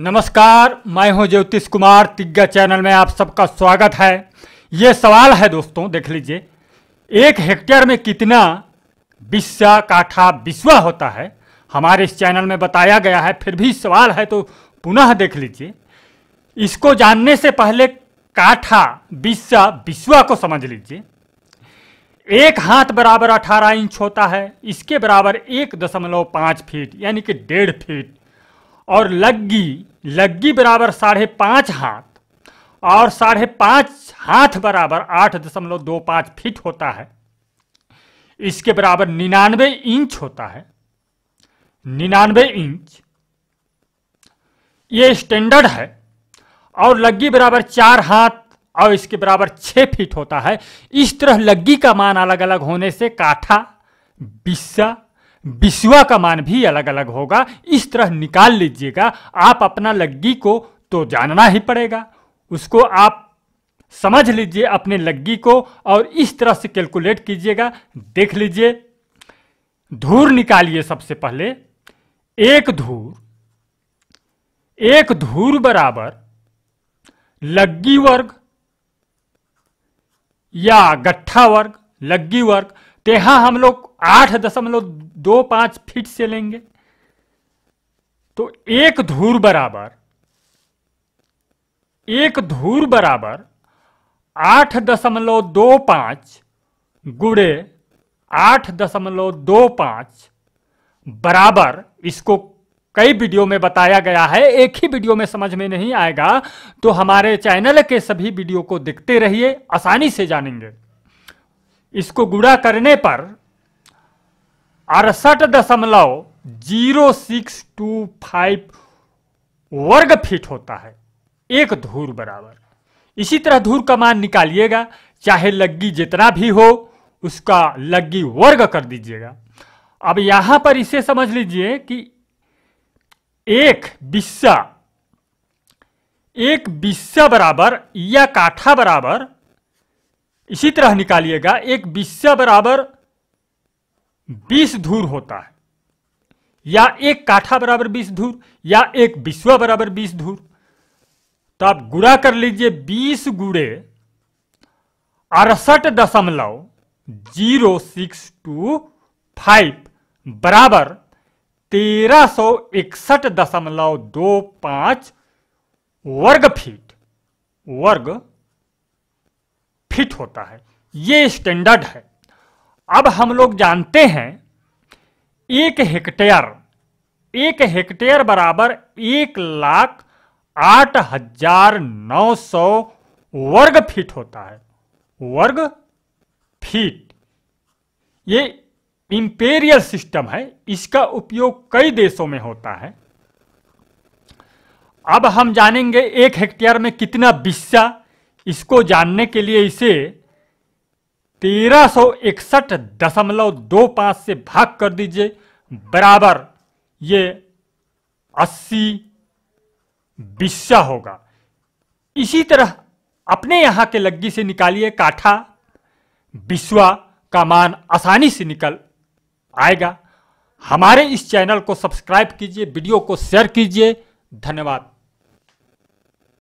नमस्कार मैं हूं ज्योतिष कुमार तिग्गा चैनल में आप सबका स्वागत है ये सवाल है दोस्तों देख लीजिए एक हेक्टेयर में कितना बिस्सा काठा बिस्वा होता है हमारे इस चैनल में बताया गया है फिर भी सवाल है तो पुनः देख लीजिए इसको जानने से पहले काठा बिस्सा बिस्वा को समझ लीजिए एक हाथ बराबर अठारह इंच होता है इसके बराबर एक दशमलव पाँच फीट यानी कि डेढ़ फीट और लग्गी लग्गी बराबर साढ़े पाँच हाथ और साढ़े पाँच हाथ बराबर आठ दशमलव दो पाँच फीट होता है इसके बराबर निन्यानवे इंच होता है निन्यानवे इंच ये स्टैंडर्ड है और लग्गी बराबर चार हाथ और इसके बराबर छः फीट होता है इस तरह लग्गी का मान अलग अलग होने से काठा बिस्सा बिस्वा का मान भी अलग अलग होगा इस तरह निकाल लीजिएगा आप अपना लग्गी को तो जानना ही पड़ेगा उसको आप समझ लीजिए अपने लग्गी को और इस तरह से कैलकुलेट कीजिएगा देख लीजिए धूर निकालिए सबसे पहले एक धूर एक धूर बराबर लग्गी वर्ग या गट्ठा वर्ग लग्गी वर्ग तो यहां हम लोग आठ दशमलव दो पांच फीट से लेंगे तो एक धूर बराबर एक धूर बराबर आठ दशमलव दो पांच गुड़े आठ दशमलव दो पांच बराबर इसको कई वीडियो में बताया गया है एक ही वीडियो में समझ में नहीं आएगा तो हमारे चैनल के सभी वीडियो को देखते रहिए आसानी से जानेंगे इसको गुड़ा करने पर अड़सठ दशमलव जीरो सिक्स टू फाइव वर्ग फीट होता है एक धूर बराबर इसी तरह धूर का मान निकालिएगा चाहे लग्गी जितना भी हो उसका लग्गी वर्ग कर दीजिएगा अब यहां पर इसे समझ लीजिए कि एक बिस्सा एक बिस्सा बराबर या काठा बराबर इसी तरह निकालिएगा एक बिस्सा बराबर बीस धूर होता है या एक काठा बराबर बीस धूर या एक विश्वा बराबर बीस धूर तो आप गुड़ा कर लीजिए बीस गुड़े अड़सठ दशमलव जीरो सिक्स टू फाइव बराबर तेरह सौ इकसठ दशमलव दो पांच वर्ग फीट वर्ग फिट होता है ये स्टैंडर्ड है अब हम लोग जानते हैं एक हेक्टेयर एक हेक्टेयर बराबर एक लाख आठ हजार नौ सौ वर्ग फीट होता है वर्ग फीट ये इंपेरियल सिस्टम है इसका उपयोग कई देशों में होता है अब हम जानेंगे एक हेक्टेयर में कितना बिस्सा इसको जानने के लिए इसे तेरह सौ इकसठ दशमलव दो से भाग कर दीजिए बराबर ये अस्सी बिस्सा होगा इसी तरह अपने यहां के लग्गी से निकालिए काठा बिस्वा का मान आसानी से निकल आएगा हमारे इस चैनल को सब्सक्राइब कीजिए वीडियो को शेयर कीजिए धन्यवाद